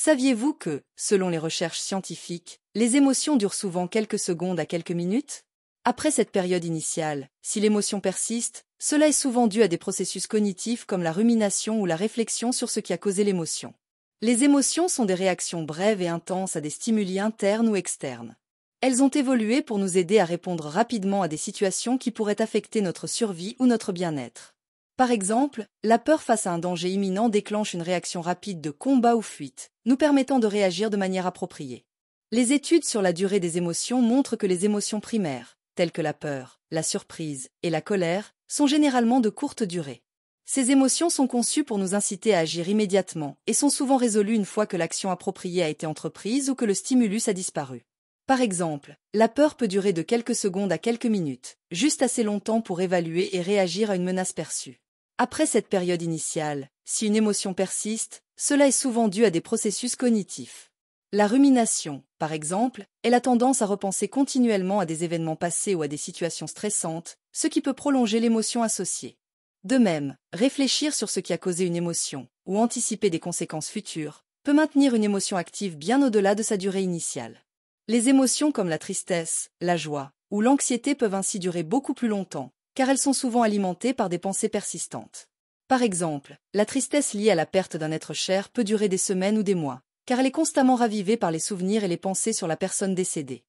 Saviez-vous que, selon les recherches scientifiques, les émotions durent souvent quelques secondes à quelques minutes Après cette période initiale, si l'émotion persiste, cela est souvent dû à des processus cognitifs comme la rumination ou la réflexion sur ce qui a causé l'émotion. Les émotions sont des réactions brèves et intenses à des stimuli internes ou externes. Elles ont évolué pour nous aider à répondre rapidement à des situations qui pourraient affecter notre survie ou notre bien-être. Par exemple, la peur face à un danger imminent déclenche une réaction rapide de combat ou fuite, nous permettant de réagir de manière appropriée. Les études sur la durée des émotions montrent que les émotions primaires, telles que la peur, la surprise et la colère, sont généralement de courte durée. Ces émotions sont conçues pour nous inciter à agir immédiatement et sont souvent résolues une fois que l'action appropriée a été entreprise ou que le stimulus a disparu. Par exemple, la peur peut durer de quelques secondes à quelques minutes, juste assez longtemps pour évaluer et réagir à une menace perçue. Après cette période initiale, si une émotion persiste, cela est souvent dû à des processus cognitifs. La rumination, par exemple, est la tendance à repenser continuellement à des événements passés ou à des situations stressantes, ce qui peut prolonger l'émotion associée. De même, réfléchir sur ce qui a causé une émotion, ou anticiper des conséquences futures, peut maintenir une émotion active bien au-delà de sa durée initiale. Les émotions comme la tristesse, la joie ou l'anxiété peuvent ainsi durer beaucoup plus longtemps, car elles sont souvent alimentées par des pensées persistantes. Par exemple, la tristesse liée à la perte d'un être cher peut durer des semaines ou des mois, car elle est constamment ravivée par les souvenirs et les pensées sur la personne décédée.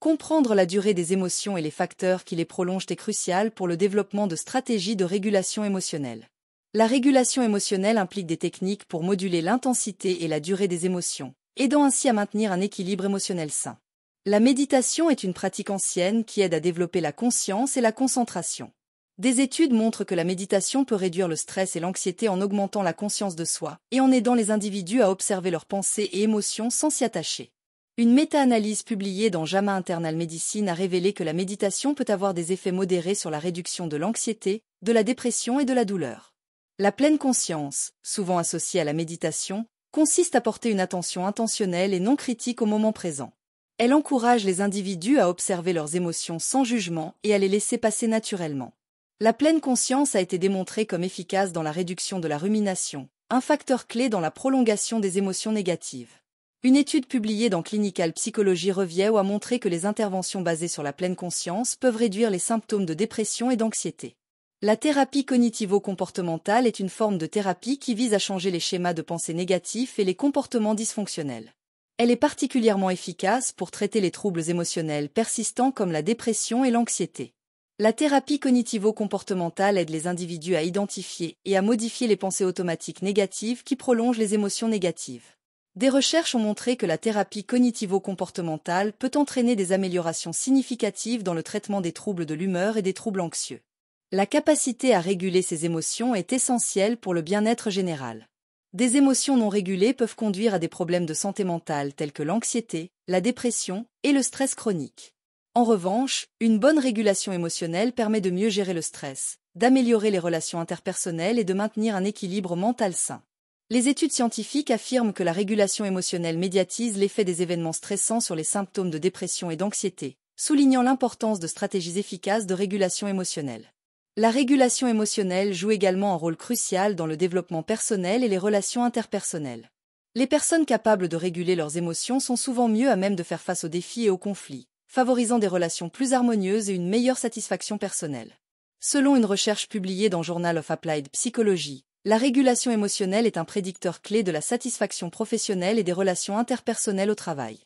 Comprendre la durée des émotions et les facteurs qui les prolongent est crucial pour le développement de stratégies de régulation émotionnelle. La régulation émotionnelle implique des techniques pour moduler l'intensité et la durée des émotions, aidant ainsi à maintenir un équilibre émotionnel sain. La méditation est une pratique ancienne qui aide à développer la conscience et la concentration. Des études montrent que la méditation peut réduire le stress et l'anxiété en augmentant la conscience de soi et en aidant les individus à observer leurs pensées et émotions sans s'y attacher. Une méta-analyse publiée dans JAMA Internal Medicine a révélé que la méditation peut avoir des effets modérés sur la réduction de l'anxiété, de la dépression et de la douleur. La pleine conscience, souvent associée à la méditation, consiste à porter une attention intentionnelle et non critique au moment présent. Elle encourage les individus à observer leurs émotions sans jugement et à les laisser passer naturellement. La pleine conscience a été démontrée comme efficace dans la réduction de la rumination, un facteur clé dans la prolongation des émotions négatives. Une étude publiée dans Clinical Psychology Review a montré que les interventions basées sur la pleine conscience peuvent réduire les symptômes de dépression et d'anxiété. La thérapie cognitivo-comportementale est une forme de thérapie qui vise à changer les schémas de pensée négatifs et les comportements dysfonctionnels. Elle est particulièrement efficace pour traiter les troubles émotionnels persistants comme la dépression et l'anxiété. La thérapie cognitivo-comportementale aide les individus à identifier et à modifier les pensées automatiques négatives qui prolongent les émotions négatives. Des recherches ont montré que la thérapie cognitivo-comportementale peut entraîner des améliorations significatives dans le traitement des troubles de l'humeur et des troubles anxieux. La capacité à réguler ses émotions est essentielle pour le bien-être général. Des émotions non régulées peuvent conduire à des problèmes de santé mentale tels que l'anxiété, la dépression et le stress chronique. En revanche, une bonne régulation émotionnelle permet de mieux gérer le stress, d'améliorer les relations interpersonnelles et de maintenir un équilibre mental sain. Les études scientifiques affirment que la régulation émotionnelle médiatise l'effet des événements stressants sur les symptômes de dépression et d'anxiété, soulignant l'importance de stratégies efficaces de régulation émotionnelle. La régulation émotionnelle joue également un rôle crucial dans le développement personnel et les relations interpersonnelles. Les personnes capables de réguler leurs émotions sont souvent mieux à même de faire face aux défis et aux conflits, favorisant des relations plus harmonieuses et une meilleure satisfaction personnelle. Selon une recherche publiée dans Journal of Applied Psychology, la régulation émotionnelle est un prédicteur clé de la satisfaction professionnelle et des relations interpersonnelles au travail.